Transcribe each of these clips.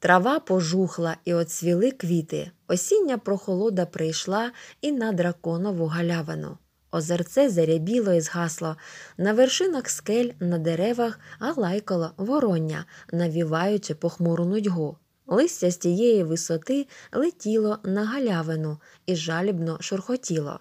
Трава пожухла і оцвіли квіти. Осіння прохолода прийшла і на драконову галявину. Озерце зарябіло і згасло. На вершинах скель, на деревах галайкало вороння, навіваючи похмуру нудьгу. Листя з тієї висоти летіло на галявину і жалібно шурхотіло.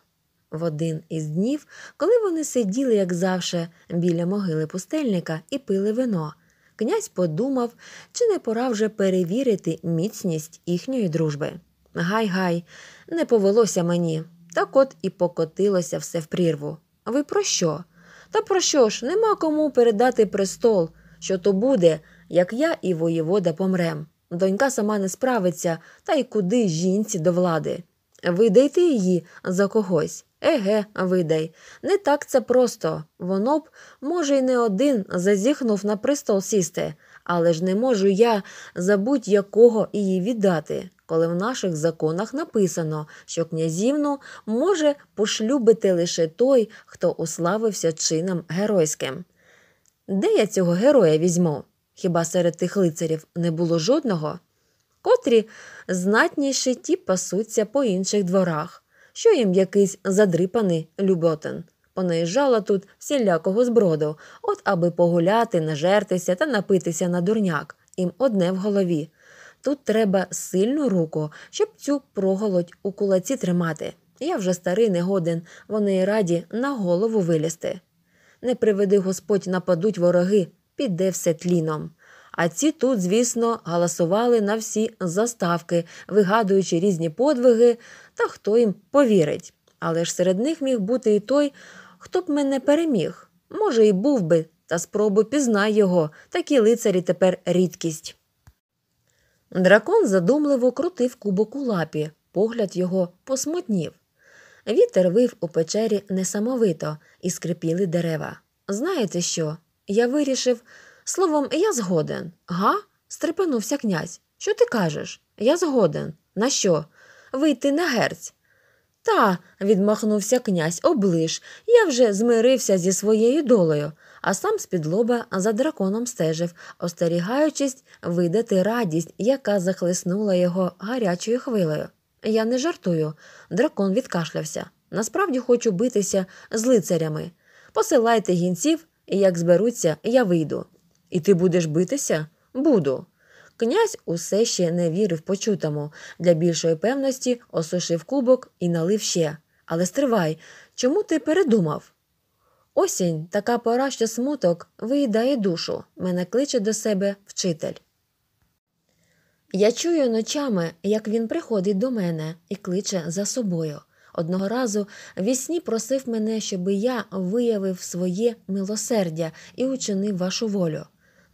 В один із днів, коли вони сиділи, як завше, біля могили пустельника і пили вино князь подумав, чи не пора вже перевірити міцність їхньої дружби. Гай гай, не повелося мені. Так от і покотилося все в прірву. А ви про що? Та про що ж? Нема кому передати престол, що то буде, як я і воєвода помрем. Донька сама не справиться, та й куди жінці до влади. Видайте її за когось. Еге, видай, не так це просто. Воно б, може, й не один зазіхнув на престол сісти, але ж не можу я забудь якого її віддати, коли в наших законах написано, що князівну може пошлюбити лише той, хто уславився чином геройським. Де я цього героя візьму? Хіба серед тих лицарів не було жодного? Котрі знатніші ті пасуться по інших дворах що їм якийсь задрипаний люботин. Понаїжджала тут всілякого зброду, от аби погуляти, нажертися та напитися на дурняк, їм одне в голові. Тут треба сильну руку, щоб цю проголодь у кулаці тримати. Я вже старий не годен, вони раді на голову вилізти. Не приведи господь, нападуть вороги, піде все тліном. А ці тут, звісно, галасували на всі заставки, вигадуючи різні подвиги та хто їм повірить. Але ж серед них міг бути і той, хто б мене переміг. Може, і був би, та спробу пізнай його, такі лицарі тепер рідкість. Дракон задумливо крутив кубок у лапі, погляд його посмутнів. Вітер вив у печері несамовито і скрипіли дерева. Знаєте що? Я вирішив. Словом, я згоден. Га? стрепенувся князь. Що ти кажеш? Я згоден. На що? вийти на герць. Та, відмахнувся князь, оближ. Я вже змирився зі своєю долею, а сам з-під лоба за драконом стежив, остерігаючись видати радість, яка захлеснула його гарячою хвилею. Я не жартую. Дракон відкашлявся. Насправді хочу битися з лицарями. Посилайте гінців, і як зберуться, я вийду. І ти будеш битися? Буду. Князь усе ще не вірив почутому. Для більшої певності осушив кубок і налив ще. Але стривай, чому ти передумав? Осінь така пора, що смуток виїдає душу, мене кличе до себе вчитель. Я чую ночами, як він приходить до мене і кличе за собою. Одного разу в сні просив мене, щоби я виявив своє милосердя і учинив вашу волю.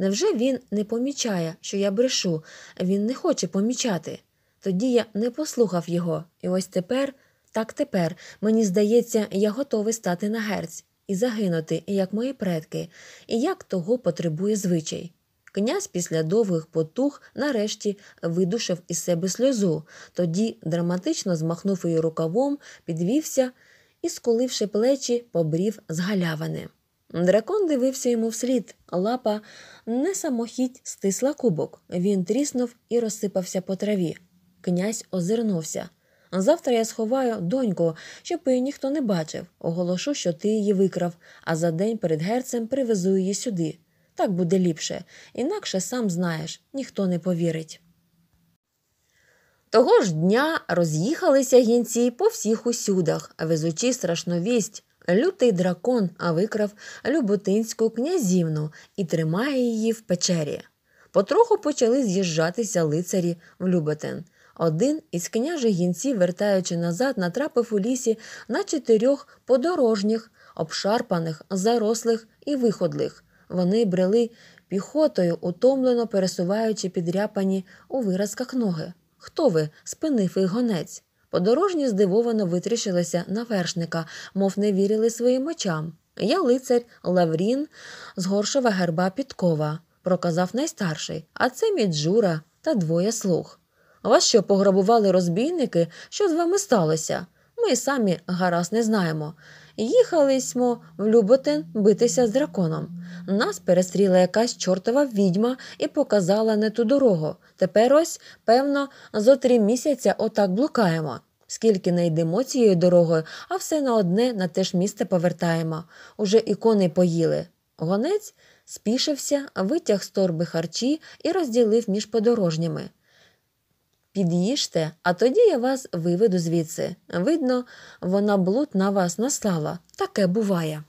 Невже він не помічає, що я брешу, він не хоче помічати? Тоді я не послухав його, і ось тепер, так тепер, мені здається, я готовий стати на герць і загинути, як мої предки, і як того потребує звичай. Князь після довгих потуг нарешті видушив із себе сльозу, тоді драматично змахнув її рукавом, підвівся і, скуливши плечі, побрів з галявини. Дракон дивився йому вслід, лапа не самохідь стисла кубок. Він тріснув і розсипався по траві. Князь озирнувся. Завтра я сховаю доньку, щоб її ніхто не бачив. Оголошу, що ти її викрав, а за день перед герцем привезу її сюди. Так буде ліпше, інакше сам знаєш, ніхто не повірить. Того ж дня роз'їхалися гінці по всіх усюдах, везучи страшну вість. Лютий дракон викрав Люботинську князівну і тримає її в печері. Потроху почали з'їжджатися лицарі в Люботин. Один із княжих гінців, вертаючи назад, натрапив у лісі на чотирьох подорожніх, обшарпаних, зарослих і виходлих. Вони брели піхотою, утомлено пересуваючи підряпані у виразках ноги. Хто ви? спинив і гонець. Подорожні здивовано витріщилися на вершника, мов не вірили своїм очам. Я лицарь, Лаврін з горшого герба підкова, проказав найстарший, а це міджура та двоє слуг. Вас що пограбували розбійники? Що з вами сталося? Ми самі гаразд не знаємо. Їхалисьмо в Люботин битися з драконом. Нас перестріла якась чортова відьма і показала не ту дорогу. Тепер ось, певно, зо три місяця отак блукаємо. Скільки не йдемо цією дорогою, а все на одне на те ж місце повертаємо. Уже ікони поїли. Гонець спішився, витяг з торби харчі і розділив між подорожніми під'їжте, а тоді я вас виведу звідси. Видно, вона блуд на вас наслала. Таке буває.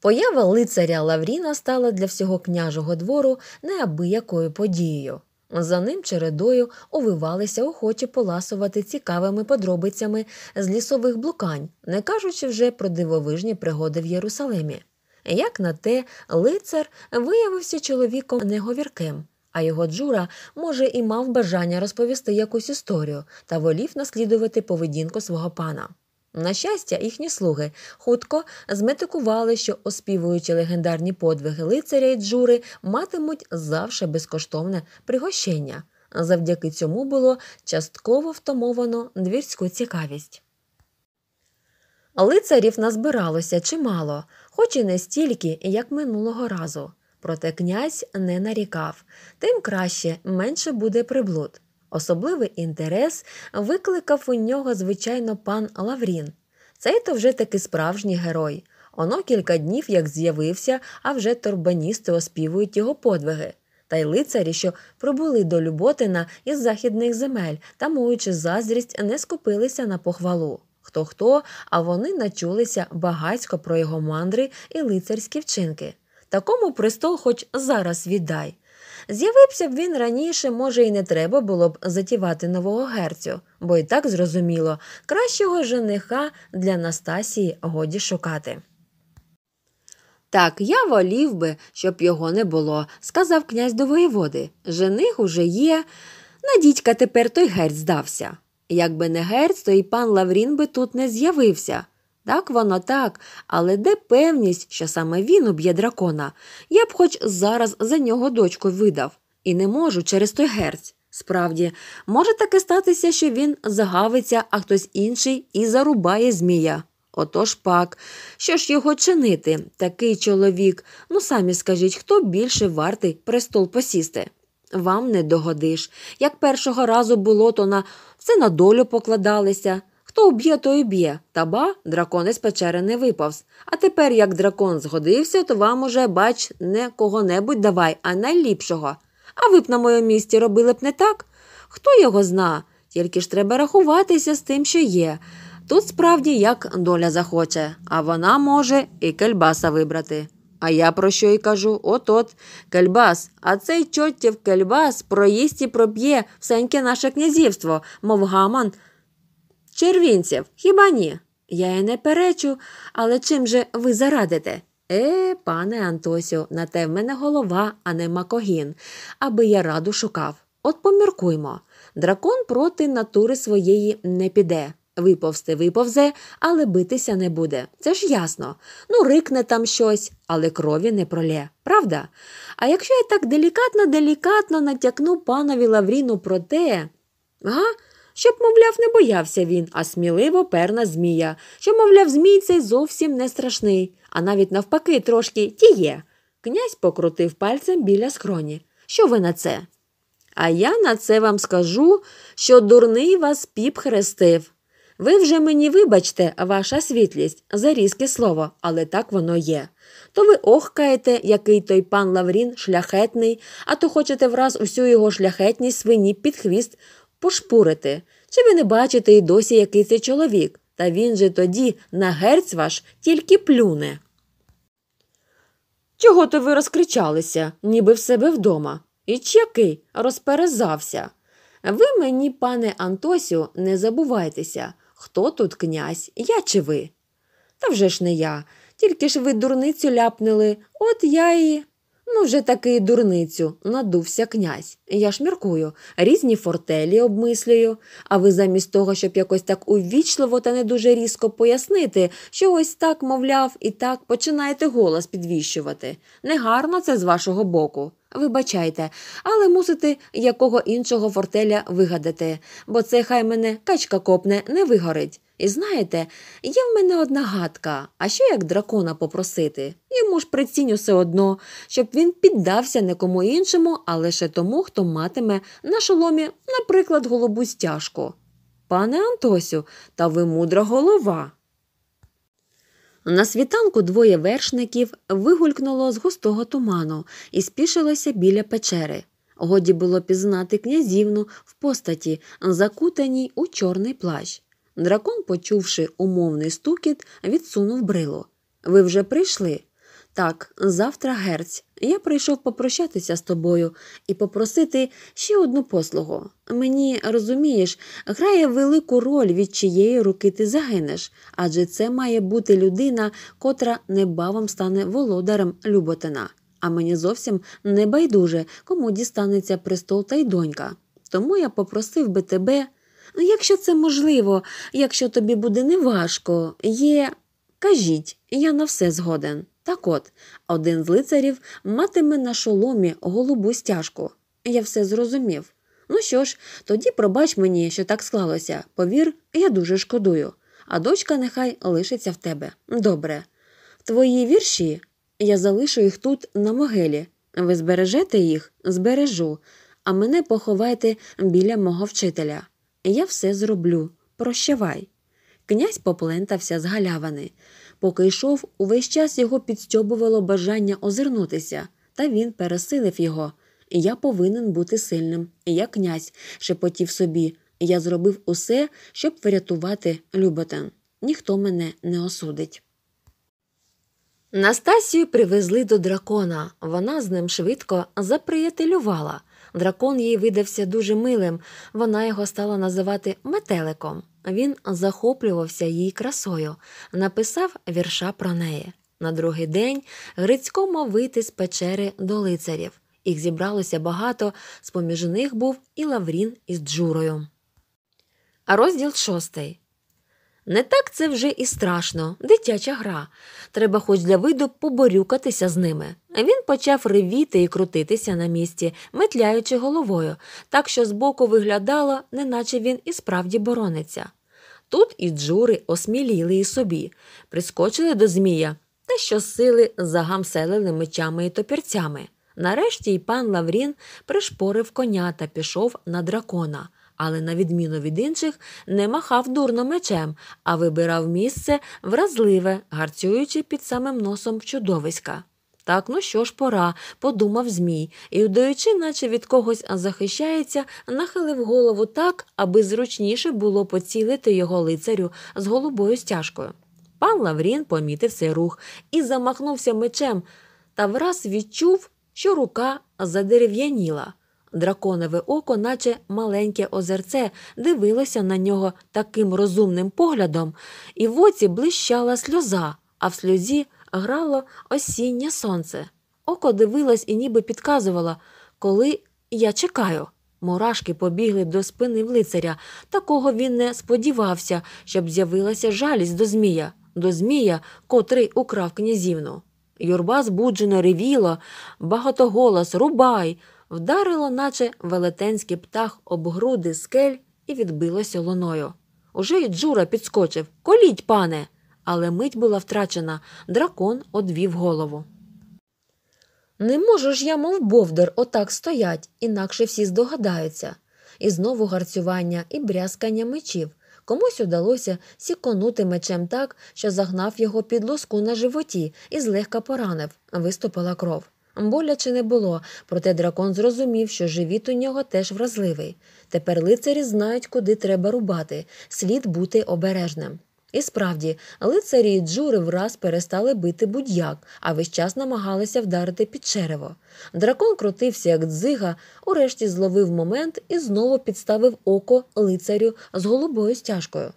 Поява лицаря Лавріна стала для всього княжого двору неабиякою подією. За ним чередою увивалися охочі поласувати цікавими подробицями з лісових блукань, не кажучи вже про дивовижні пригоди в Єрусалимі. Як на те, лицар виявився чоловіком неговірким а його Джура, може, і мав бажання розповісти якусь історію та волів наслідувати поведінку свого пана. На щастя, їхні слуги хутко зметикували, що оспівуючи легендарні подвиги лицаря і джури, матимуть завше безкоштовне пригощення. Завдяки цьому було частково втомовано двірську цікавість. Лицарів назбиралося чимало, хоч і не стільки, як минулого разу. Проте князь не нарікав, тим краще менше буде приблуд. Особливий інтерес викликав у нього, звичайно, пан Лаврін. Цей то вже таки справжній герой. Оно кілька днів як з'явився, а вже турбаністи оспівують його подвиги. Та й лицарі, що прибули до Люботина із західних земель та, муючи заздрість, не скупилися на похвалу. Хто хто, а вони начулися багацько про його мандри і лицарські вчинки такому престол хоч зараз віддай. З'явився б він раніше, може, і не треба було б затівати нового герцю, бо і так зрозуміло, кращого жениха для Настасії годі шукати. Так, я волів би, щоб його не було, сказав князь до воєводи. Жених уже є. На дідька тепер той герць здався. Якби не герць, то і пан Лаврін би тут не з'явився. Так воно так, але де певність, що саме він уб'є дракона? Я б хоч зараз за нього дочку видав, і не можу через той герць. Справді, може таке статися, що він загавиться, а хтось інший і зарубає змія. Отож пак, що ж його чинити, такий чоловік. Ну самі скажіть, хто більше вартий престол посісти? Вам не догодиш. Як першого разу було, то на все на долю покладалися. Хто б'є, той і б'є, та ба дракон із печери не випавз. А тепер, як дракон згодився, то вам уже, бач, не кого-небудь давай, а найліпшого. А ви б на моєму місці робили б не так? Хто його зна? Тільки ж треба рахуватися з тим, що є. Тут справді як доля захоче, а вона може і кельбаса вибрати. А я про що й кажу от от кельбас, а цей чоттєв кельбас проїсть і проб'є всеньке наше князівство, мов гаман. Червінців, хіба ні? Я й не перечу, але чим же ви зарадите? Е, пане Антосю, на те в мене голова, а не макогін, аби я раду шукав. От поміркуймо. Дракон проти натури своєї не піде. Виповзти виповзе, але битися не буде. Це ж ясно. Ну, рикне там щось, але крові не пролє, правда? А якщо я так делікатно, делікатно натякну панові Лавріну про те, га? Щоб, мовляв, не боявся він, а сміливо перна Змія, що, мовляв, Змій цей зовсім не страшний, а навіть навпаки трошки тіє. Князь покрутив пальцем біля скроні. Що ви на це? А я на це вам скажу, що дурний вас піп хрестив. Ви вже мені вибачте, ваша світлість, за різке слово, але так воно є. То ви охкаєте, який той пан Лаврін шляхетний, а то хочете враз усю його шляхетність свині під хвіст пошпурити. Чи ви не бачите і досі який це чоловік? Та він же тоді на герць ваш тільки плюне. Чого то ви розкричалися, ніби в себе вдома? І чякий розперезався. Ви мені, пане Антосю, не забувайтеся, хто тут князь, я чи ви? Та вже ж не я. Тільки ж ви дурницю ляпнули, от я і. Ну, вже таки дурницю, надувся князь. Я ж міркую, різні фортелі обмислюю. А ви замість того, щоб якось так увічливо та не дуже різко пояснити, що ось так, мовляв, і так починаєте голос підвіщувати. Негарно це з вашого боку. Вибачайте, але мусите якого іншого фортеля вигадати, бо це хай мене качка копне, не вигорить. І знаєте, є в мене одна гадка, а що як дракона попросити? Йому ж приціню все одно, щоб він піддався не кому іншому, а лише тому, хто матиме на шоломі, наприклад, голубу стяжку. Пане Антосю, та ви мудра голова. На світанку двоє вершників вигулькнуло з густого туману і спішилося біля печери. Годі було пізнати князівну в постаті, закутаній у чорний плащ. Дракон, почувши умовний стукіт, відсунув брило. Ви вже прийшли? Так, завтра герць. Я прийшов попрощатися з тобою і попросити ще одну послугу. Мені розумієш, грає велику роль, від чиєї руки ти загинеш, адже це має бути людина, котра небавом стане володарем Люботина. А мені зовсім не байдуже, кому дістанеться престол та й донька. Тому я попросив би тебе. Ну, якщо це можливо, якщо тобі буде неважко, є. Кажіть, я на все згоден. Так от, один з лицарів матиме на шоломі голубу стяжку. Я все зрозумів. Ну що ж, тоді пробач мені, що так склалося. Повір, я дуже шкодую. А дочка нехай лишиться в тебе. Добре. В Твої вірші я залишу їх тут на могилі. Ви збережете їх? Збережу, а мене поховайте біля мого вчителя. Я все зроблю. Прощавай. Князь поплентався з галявини. Поки йшов, увесь час його підстьобувало бажання озирнутися, та він пересилив його. Я повинен бути сильним. Я князь, шепотів собі. Я зробив усе, щоб врятувати Люботен. Ніхто мене не осудить. Настасію привезли до дракона. Вона з ним швидко заприятелювала. Дракон їй видався дуже милим, вона його стала називати метеликом. Він захоплювався її красою, написав вірша про неї. На другий день Грицько мав вийти з печери до лицарів. Їх зібралося багато, з поміж них був і Лаврін із Джурою. Розділ шостий. Не так це вже і страшно, дитяча гра. Треба хоч для виду поборюкатися з ними. Він почав ревіти і крутитися на місці, метляючи головою, так що збоку виглядало, неначе він і справді борониться. Тут і джури осміліли і собі, прискочили до Змія та щосили загамселили мечами і топірцями. Нарешті й пан Лаврін пришпорив коня та пішов на дракона але, на відміну від інших, не махав дурно мечем, а вибирав місце вразливе, гарцюючи під самим носом чудовиська. Так, ну що ж, пора, подумав Змій, і, удаючи, наче від когось захищається, нахилив голову так, аби зручніше було поцілити його лицарю з голубою стяжкою. Пан Лаврін помітив цей рух і замахнувся мечем, та враз відчув, що рука задерев'яніла. Драконове око, наче маленьке озерце, дивилося на нього таким розумним поглядом, і в оці блищала сльоза, а в сльозі грало осіннє сонце. Око дивилось і ніби підказувало, коли я чекаю. Мурашки побігли до спини в лицаря. Такого він не сподівався, щоб з'явилася жалість до Змія, до Змія, котрий украв князівну. Юрба збуджено ревіло, багатоголос, рубай вдарило, наче велетенський птах об груди скель і відбилося луною. Уже й Джура підскочив Коліть, пане! Але мить була втрачена, дракон одвів голову. Не можу ж я, мов бовдер, отак стоять, інакше всі здогадаються. І знову гарцювання і брязкання мечів. Комусь удалося сіконути мечем так, що загнав його під лоску на животі і злегка поранив, виступила кров. Боляче не було, проте дракон зрозумів, що живіт у нього теж вразливий. Тепер лицарі знають, куди треба рубати, слід бути обережним. І справді, лицарі і джури враз перестали бити будь-як, а весь час намагалися вдарити під черево. Дракон крутився, як дзига, урешті зловив момент і знову підставив око лицарю з голубою стяжкою.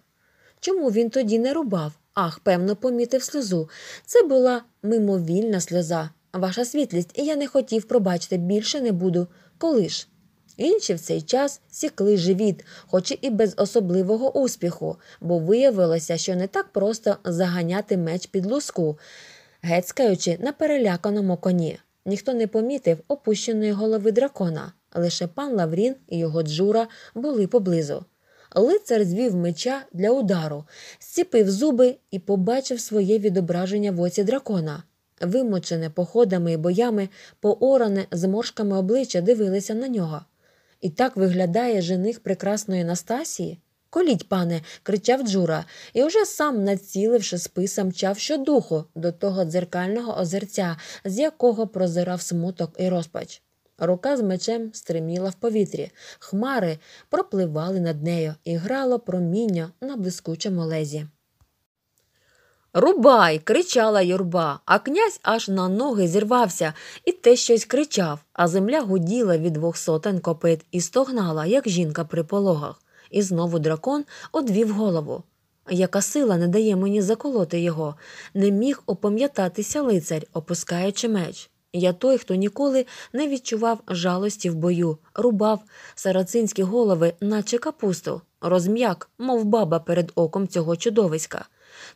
Чому він тоді не рубав? Ах, певно, помітив сльозу. Це була мимовільна сльоза. Ваша світлість, я не хотів пробачте, більше не буду. Коли ж? Інші в цей час сікли живіт, хоч і без особливого успіху, бо виявилося, що не так просто заганяти меч під луску, гецькаючи на переляканому коні. Ніхто не помітив опущеної голови дракона, лише пан Лаврін і його джура були поблизу. Лицар звів меча для удару, зціпив зуби і побачив своє відображення в оці дракона вимучене походами і боями, пооране зморшками обличчя дивилися на нього. І так виглядає жених прекрасної Настасії? Коліть, пане, кричав Джура, і уже сам, націливши списа, мчав щодуху до того дзеркального озерця, з якого прозирав смуток і розпач. Рука з мечем стриміла в повітрі, хмари пропливали над нею і грало проміння на блискучому лезі. Рубай! кричала юрба, а князь аж на ноги зірвався і те щось кричав, а земля гуділа від двох сотень копит і стогнала, як жінка при пологах. І знову дракон одвів голову. Яка сила не дає мені заколоти його, не міг опам'ятатися лицар, опускаючи меч. Я той, хто ніколи не відчував жалості в бою, рубав сарацинські голови, наче капусту, розм'як, мов баба перед оком цього чудовиська.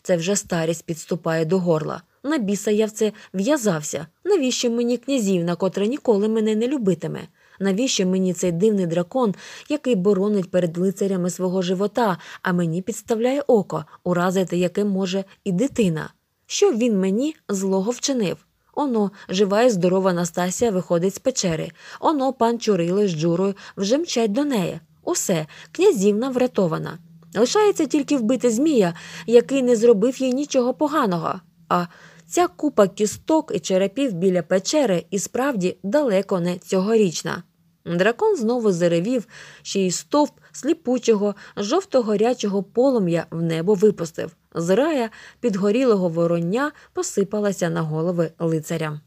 Це вже старість підступає до горла. На біса я в це в'язався. Навіщо мені князівна, котра ніколи мене не любитиме? Навіщо мені цей дивний дракон, який боронить перед лицарями свого живота, а мені підставляє око, уразити яким може і дитина? Що він мені злого вчинив? Оно, жива і здорова Настасія виходить з печери. Оно пан Чурило з Джурою вже мчать до неї. Усе князівна врятована. Лишається тільки вбити Змія, який не зробив їй нічого поганого. А ця купа кісток і черепів біля печери і справді далеко не цьогорічна. Дракон знову заревів, ще й стовп сліпучого, жовто-горячого полум'я в небо випустив. Зрая підгорілого вороння посипалася на голови лицаря.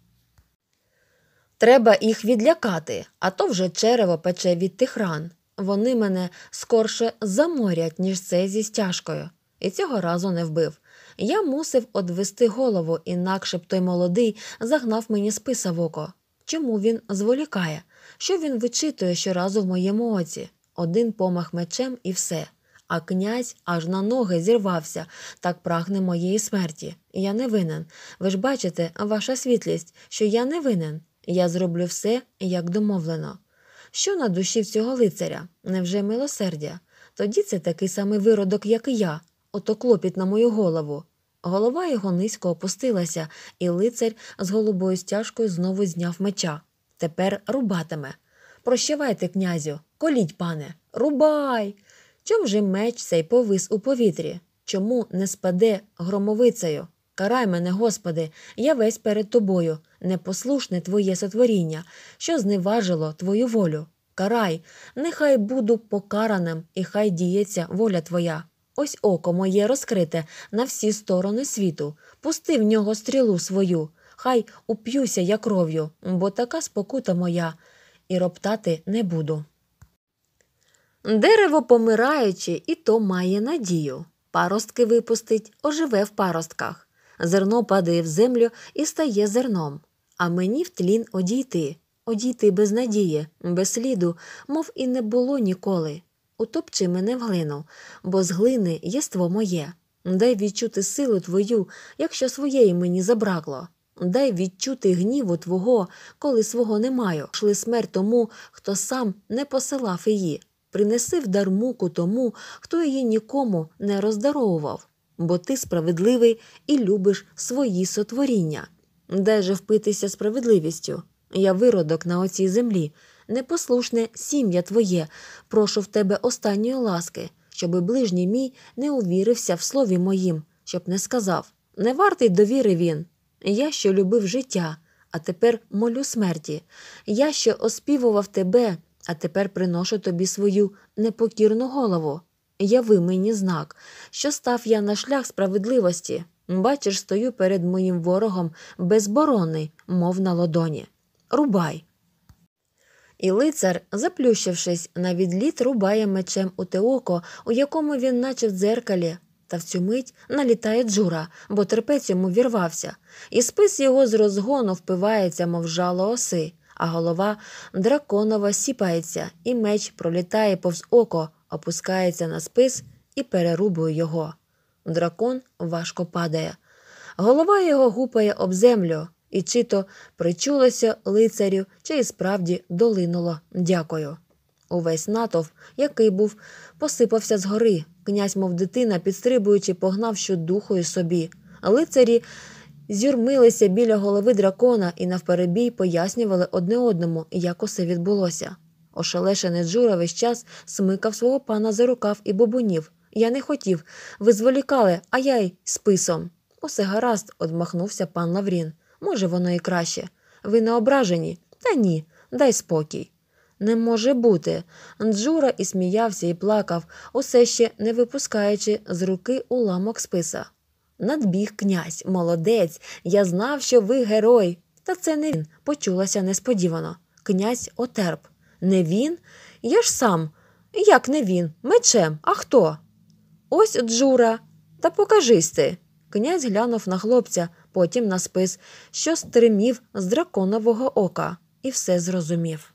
Треба їх відлякати, а то вже черево пече від тих ран. Вони мене скорше заморять, ніж це зі стяжкою, і цього разу не вбив. Я мусив одвести голову, інакше б той молодий загнав мені списа в око. Чому він зволікає? Що він вичитує щоразу в моєму оці? Один помах мечем і все. А князь аж на ноги зірвався, так прагне моєї смерті. Я не винен. Ви ж бачите, ваша світлість, що я не винен. Я зроблю все, як домовлено. Що на душі в цього лицаря? Невже милосердя? Тоді це такий самий виродок, як і я, ото клопіт на мою голову. Голова його низько опустилася, і лицар з голубою стяжкою знову зняв меча. Тепер рубатиме. Прощавайте, князю, коліть, пане, рубай. Чом же меч цей повис у повітрі? Чому не спаде громовицею? Карай мене, Господи, я весь перед тобою, непослушне Твоє сотворіння, що зневажило Твою волю. Карай, нехай буду покараним, і хай діється воля Твоя. Ось око моє розкрите на всі сторони світу, пусти в нього стрілу свою, хай уп'юся я кров'ю, бо така спокута моя, і роптати не буду. Дерево помираючи, і то має надію. Паростки випустить, оживе в паростках. Зерно падає в землю і стає зерном, а мені в тлін одійти, одійти без надії, без сліду, мов і не було ніколи. Утопчи мене в глину, бо з глини єство моє. Дай відчути силу твою, якщо своєї мені забракло. Дай відчути гніву твого, коли свого не маю. Шли смерть тому, хто сам не посилав її, принеси в дар муку тому, хто її нікому не роздаровував бо ти справедливий і любиш свої сотворіння. Де же впитися справедливістю? Я виродок на оцій землі, непослушне сім'я твоє, прошу в тебе останньої ласки, щоби ближній мій не увірився в слові моїм, щоб не сказав не вартий довіри він. Я що любив життя, а тепер молю смерті. Я що оспівував тебе, а тепер приношу тобі свою непокірну голову яви мені знак, що став я на шлях справедливості. Бачиш, стою перед моїм ворогом безборонний, мов на ладоні. Рубай. І лицар, заплющившись, на відліт рубає мечем у те око, у якому він, наче в дзеркалі, та в цю мить налітає Джура, бо терпець йому вірвався, і спис його з розгону впивається, мов жало оси, а голова драконова сіпається, і меч пролітає повз око, опускається на спис і перерубує його. Дракон важко падає. Голова його гупає об землю, і чи то причулося лицарю, чи і справді долинуло дякую. Увесь натовп, який був, посипався згори. Князь, мов дитина, підстрибуючи, погнав щодухою собі. Лицарі зюрмилися біля голови дракона і навперебій пояснювали одне одному, як усе відбулося. Ошелешений Джура весь час смикав свого пана за рукав і бобунів. Я не хотів. Ви зволікали, а я й списом. Усе гаразд, одмахнувся пан Лаврін. Може, воно і краще. Ви не ображені? Та ні, дай спокій. Не може бути. Джура і сміявся і плакав, усе ще не випускаючи з руки уламок списа. Надбіг князь, молодець, я знав, що ви герой. Та це не він, почулася несподівано. Князь отерп. Не він? Я ж сам. Як не він? Мечем, а хто? Ось Джура, та покажись ти. Князь глянув на хлопця, потім на спис, що стримів з драконового ока, і все зрозумів.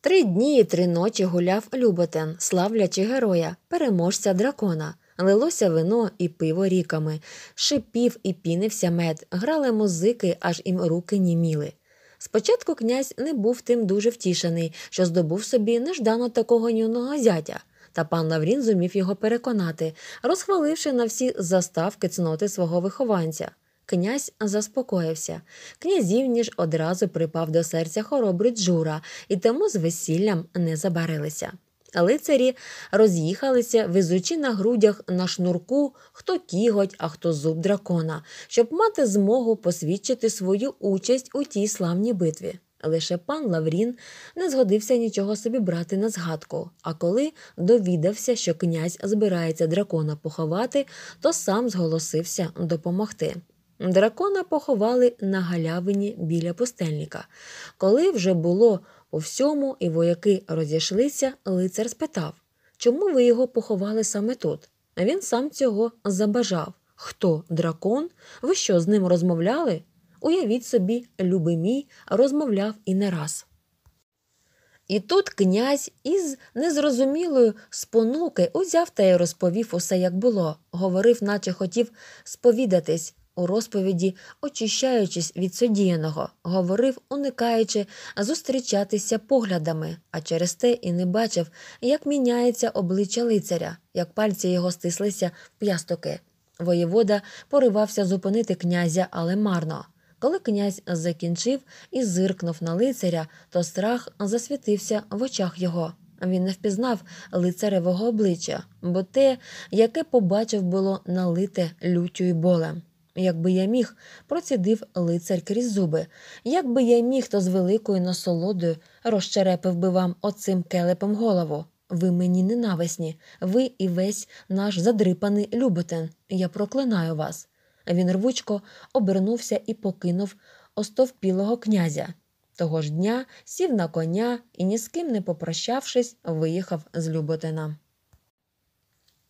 Три дні і три ночі гуляв Люботен, славлячи героя, переможця дракона. Лилося вино і пиво ріками, шипів і пінився мед, грали музики, аж їм руки німіли. Спочатку князь не був тим дуже втішений, що здобув собі неждано такого нюного зятя. Та пан Лаврін зумів його переконати, розхваливши на всі заставки цноти свого вихованця. Князь заспокоївся. Князів ніж одразу припав до серця хоробрий Джура, і тому з весіллям не забарилися. Лицарі роз'їхалися, везучи на грудях на шнурку хто кіготь, а хто зуб дракона, щоб мати змогу посвідчити свою участь у тій славній битві. Лише пан Лаврін не згодився нічого собі брати на згадку. А коли довідався, що князь збирається дракона поховати, то сам зголосився допомогти. Дракона поховали на галявині біля пустельника. Коли вже було у всьому і вояки розійшлися, лицар спитав чому ви його поховали саме тут? Він сам цього забажав. Хто дракон? Ви що з ним розмовляли? Уявіть собі, Любимій, розмовляв і не раз. І тут князь із незрозумілою спонуки узяв та й розповів усе, як було, говорив, наче хотів сповідатись, у розповіді, очищаючись від содіяного, говорив, уникаючи зустрічатися поглядами, а через те і не бачив, як міняється обличчя лицаря, як пальці його стислися в п'ястоки. Воєвода поривався зупинити князя, але марно. Коли князь закінчив і зиркнув на лицаря, то страх засвітився в очах його. Він не впізнав лицаревого обличчя, бо те, яке побачив, було налите люттю і болем. Якби я міг, процідив лицар крізь зуби. Якби я міг, то з великою насолодою розчерепив би вам оцим келепом голову. Ви мені ненависні, ви і весь наш задрипаний Люботен. Я проклинаю вас. Він рвучко обернувся і покинув остовпілого князя. Того ж дня сів на коня і, ні з ким не попрощавшись, виїхав з Люботена.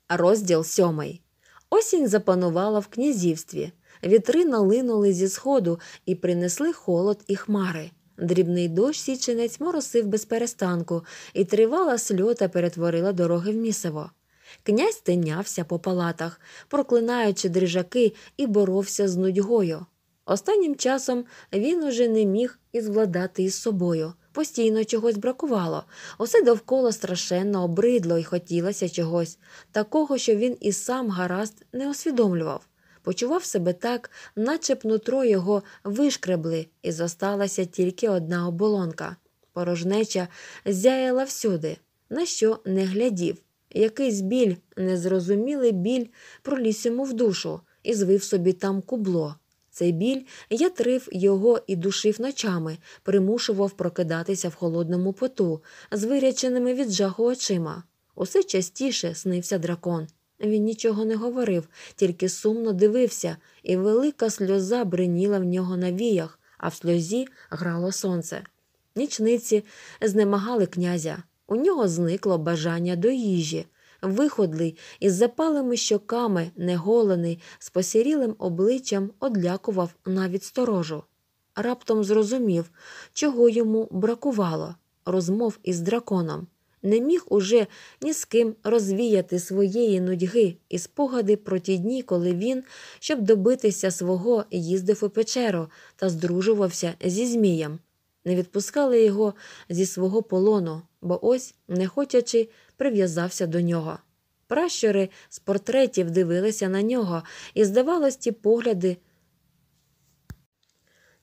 Розділ сьомий. Осінь запанувала в князівстві. Вітри налинули зі сходу і принесли холод і хмари. Дрібний дощ січенець моросив без перестанку, і тривала сльота перетворила дороги в місиво. Князь тинявся по палатах, проклинаючи дрижаки і боровся з нудьгою. Останнім часом він уже не міг і звладати із собою. Постійно чогось бракувало, усе довкола страшенно обридло і хотілося чогось, такого, що він і сам гаразд не усвідомлював почував себе так, наче б нутро його вишкребли, і зосталася тільки одна оболонка. Порожнеча зяяла всюди, на що не глядів. Якийсь біль, незрозумілий біль, проліз йому в душу і звив собі там кубло. Цей біль ятрив його і душив ночами, примушував прокидатися в холодному поту, з виряченими від жаху очима. Усе частіше снився дракон. Він нічого не говорив, тільки сумно дивився, і велика сльоза бриніла в нього на віях, а в сльозі грало сонце. Нічниці знемагали князя. У нього зникло бажання до їжі. Виходлий, із запалими щоками, неголений, з посірілим обличчям одлякував навіть сторожу. Раптом зрозумів, чого йому бракувало розмов із драконом не міг уже ні з ким розвіяти своєї нудьги і спогади про ті дні, коли він, щоб добитися свого, їздив у печеру та здружувався зі Змієм. Не відпускали його зі свого полону, бо ось, не нехотячи, прив'язався до нього. Пращури з портретів дивилися на нього, і, здавалось, ті погляди.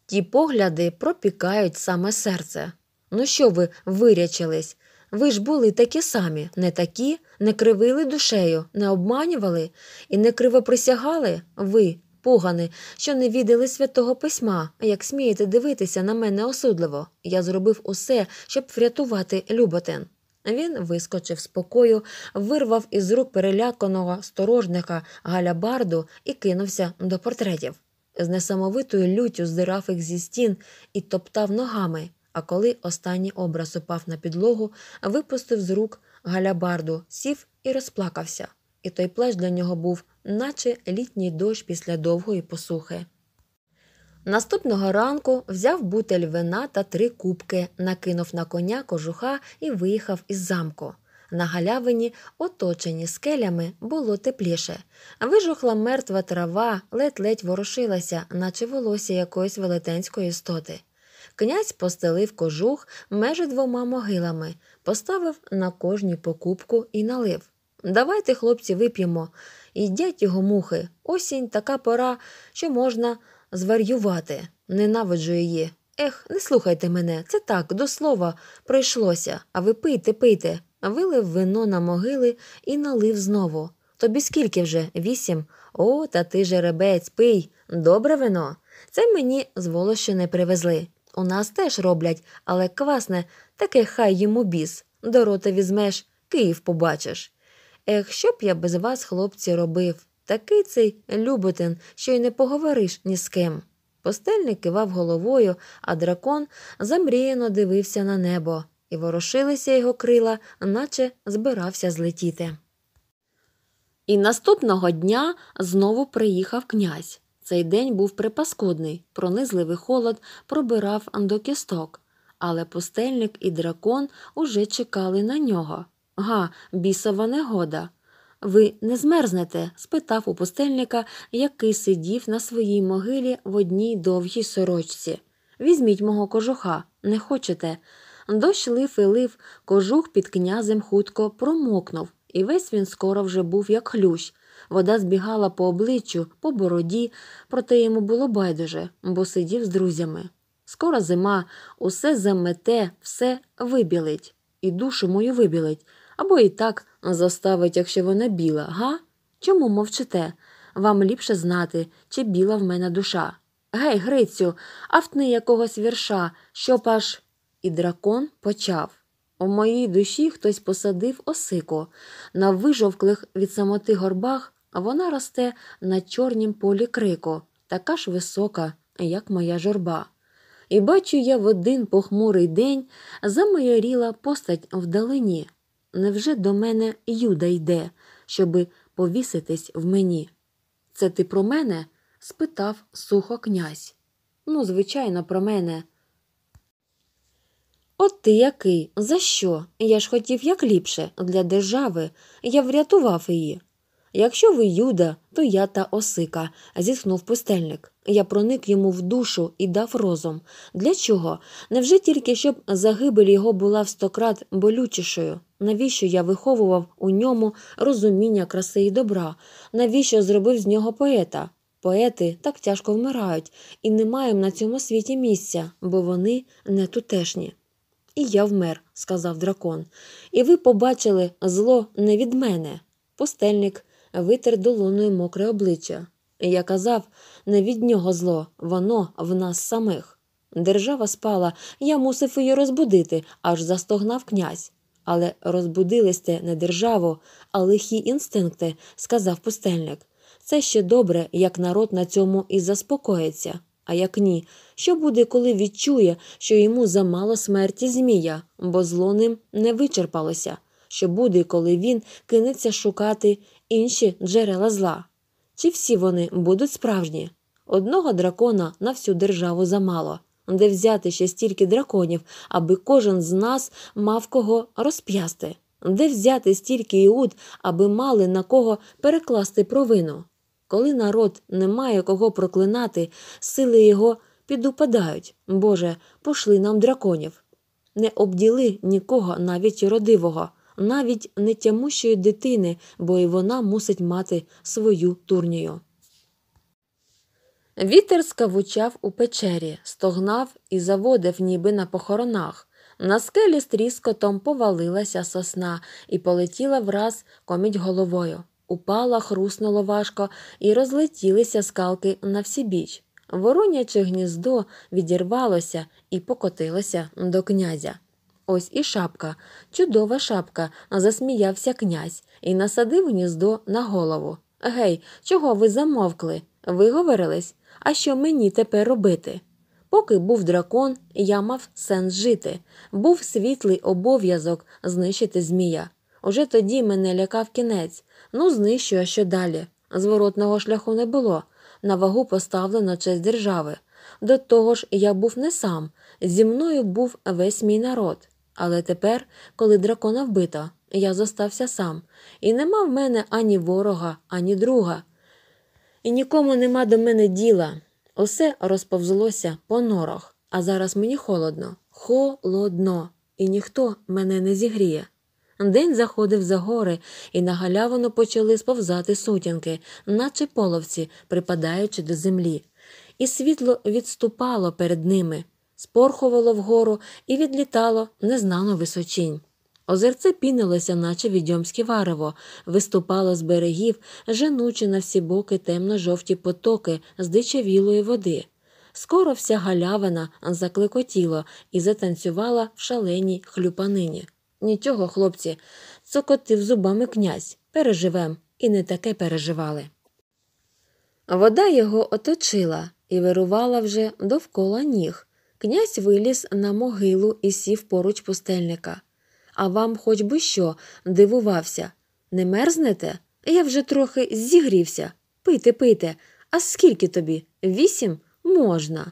Ті погляди пропікають саме серце. Ну що ви вирячились? Ви ж були такі самі, не такі, не кривили душею, не обманювали і не кривоприсягали. ви, пугани, що не відали святого письма, як смієте дивитися на мене осудливо. Я зробив усе, щоб врятувати Люботен. Він вискочив з покою, вирвав із рук переляканого сторожника Галябарду і кинувся до портретів. З несамовитою люттю здирав їх зі стін і топтав ногами. А коли останній образ упав на підлогу, випустив з рук галябарду, сів і розплакався. І той плач для нього був, наче літній дощ після довгої посухи. Наступного ранку взяв бутель вина та три кубки, накинув на коня кожуха і виїхав із замку. На галявині, оточені скелями, було тепліше, вижухла мертва трава, ледь-ледь ворушилася, наче волосся якоїсь велетенської істоти. Князь постелив кожух межі двома могилами, поставив на кожній покупку і налив. Давайте, хлопці, вип'ємо. Їдять його мухи. Осінь така пора, що можна зварювати. Ненавиджу її. Ех, не слухайте мене, це так, до слова, пройшлося, а ви пийте, пийте. Вилив вино на могили і налив знову. Тобі скільки вже? Вісім. О, та ти жеребець, пий. Добре вино. Це мені з волощини привезли у нас теж роблять, але квасне, таке хай йому біс. До рота візьмеш, Київ побачиш. Ех, що б я без вас, хлопці, робив? Такий цей Люботин, що й не поговориш ні з ким. Постельник кивав головою, а дракон замріяно дивився на небо, і ворошилися його крила, наче збирався злетіти. І наступного дня знову приїхав князь. Цей день був припаскудний, пронизливий холод пробирав до кісток, але пустельник і дракон уже чекали на нього. Га, бісова негода. Ви не змерзнете? спитав у пустельника, який сидів на своїй могилі в одній довгій сорочці. Візьміть мого кожуха, не хочете. Дощ лив і лив, кожух під князем хутко промокнув, і весь він скоро вже був як хлющ. Вода збігала по обличчю, по бороді, проте йому було байдуже, бо сидів з друзями. Скоро зима, усе замете, все вибілить, і душу мою вибілить, або і так заставить, якщо вона біла, га? Чому мовчите? Вам ліпше знати, чи біла в мене душа. Гей, Грицю, автни якогось вірша, щоб аж. І дракон почав. У моїй душі хтось посадив осику. На вижовклих від самоти горбах вона росте на чорнім полі крику, така ж висока, як моя журба. І бачу я в один похмурий день замайоріла постать вдалині. Невже до мене Юда йде, щоби повіситись в мені? Це ти про мене? спитав сухо князь. Ну, звичайно, про мене. От ти який? За що? Я ж хотів як ліпше для держави. Я врятував її. Якщо ви Юда, то я та Осика, зітхнув пустельник. Я проник йому в душу і дав розум. Для чого? Невже тільки щоб загибель його була в стократ болючішою? Навіщо я виховував у ньому розуміння краси і добра? Навіщо зробив з нього поета? Поети так тяжко вмирають, і не маємо на цьому світі місця, бо вони не тутешні. І я вмер, сказав дракон, і ви побачили зло не від мене. Пустельник витер долоною мокре обличчя. Я казав не від нього зло, воно в нас самих. Держава спала, я мусив її розбудити, аж застогнав князь. Але розбудились не державу, а лихі інстинкти, сказав пустельник. Це ще добре, як народ на цьому і заспокоїться. А як ні, що буде, коли відчує, що йому замало смерті Змія, бо зло ним не вичерпалося що буде, коли він кинеться шукати інші джерела зла. Чи всі вони будуть справжні? Одного дракона на всю державу замало, де взяти ще стільки драконів, аби кожен з нас мав кого розп'ясти, де взяти стільки іуд, аби мали на кого перекласти провину. Коли народ не має кого проклинати, сили його підупадають. Боже, пошли нам драконів. Не обділи нікого навіть родивого навіть нетямущої дитини, бо й вона мусить мати свою турнію. Вітер скавучав у печері, стогнав і заводив, ніби на похоронах. На скелі з тріскотом повалилася сосна і полетіла враз коміть головою. Упала, хруснуло важко, і розлетілися скалки на всі біч. Вороняче гніздо відірвалося і покотилося до князя. Ось і шапка, чудова шапка, засміявся князь і насадив гніздо на голову. Гей, чого ви замовкли? Виговорились? А що мені тепер робити? Поки був дракон, я мав сенс жити, був світлий обов'язок знищити змія. Уже тоді мене лякав кінець. Ну, знищу, а що далі. Зворотного шляху не було. На вагу поставлено честь держави. До того ж, я був не сам, зі мною був весь мій народ. Але тепер, коли дракона вбито, я зостався сам, і нема в мене ані ворога, ані друга. І нікому нема до мене діла. Усе розповзлося по норах, а зараз мені холодно, холодно, і ніхто мене не зігріє. День заходив за гори, і на галявину почали сповзати сутінки, наче половці, припадаючи до землі, і світло відступало перед ними спорхувало вгору і відлітало незнано височінь. Озерце пінилося, наче відьомське варево, виступало з берегів, женучи на всі боки темно жовті потоки з дичавілої води. Скоро вся галявина закликотіла і затанцювала в шаленій хлюпанині. Нічого, хлопці, цокотив зубами князь, переживем, і не таке переживали. Вода його оточила і вирувала вже довкола ніг. Князь виліз на могилу і сів поруч пустельника. А вам хоч би що, дивувався. Не мерзнете? Я вже трохи зігрівся. Пийте, пийте. А скільки тобі? Вісім? Можна.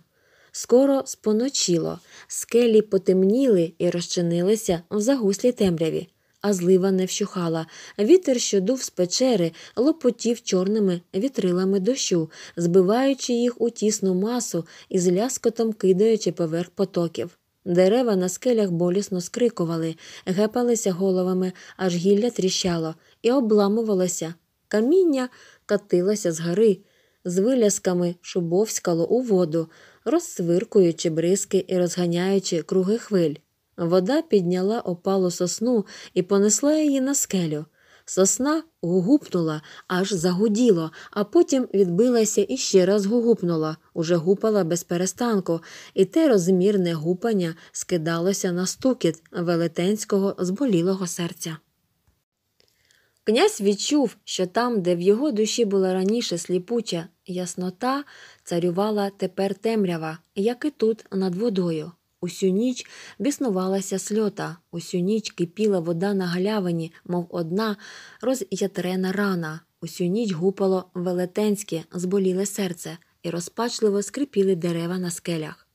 Скоро споночило, скелі потемніли і розчинилися в загуслій темряві а злива не вщухала. Вітер, що дув з печери, лопотів чорними вітрилами дощу, збиваючи їх у тісну масу і з ляскотом кидаючи поверх потоків. Дерева на скелях болісно скрикували, гепалися головами, аж гілля тріщало і обламувалося. Каміння катилося з гори, з вилясками шубовськало у воду, розсвиркуючи бризки і розганяючи круги хвиль. Вода підняла опалу сосну і понесла її на скелю. Сосна гугупнула, аж загуділо, а потім відбилася і ще раз гугупнула, уже гупала без перестанку, і те розмірне гупання скидалося на стукіт велетенського зболілого серця. Князь відчув, що там, де в його душі була раніше сліпуча яснота, царювала тепер темрява, як і тут над водою. Усю ніч біснувалася сльота, усю ніч кипіла вода на галявині, мов одна роз'ятрена рана, усю ніч гупало велетенське, зболіле серце, і розпачливо скрипіли дерева на скелях.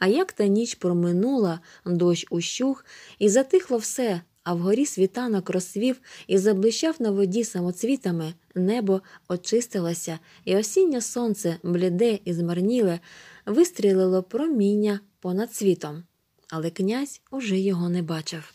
А як та ніч проминула, дощ ущух, і затихло все, а вгорі світанок розсвів і заблищав на воді самоцвітами, небо очистилося, і осіннє сонце бліде і змарніле вистрілило проміння понад світом, але князь уже його не бачив.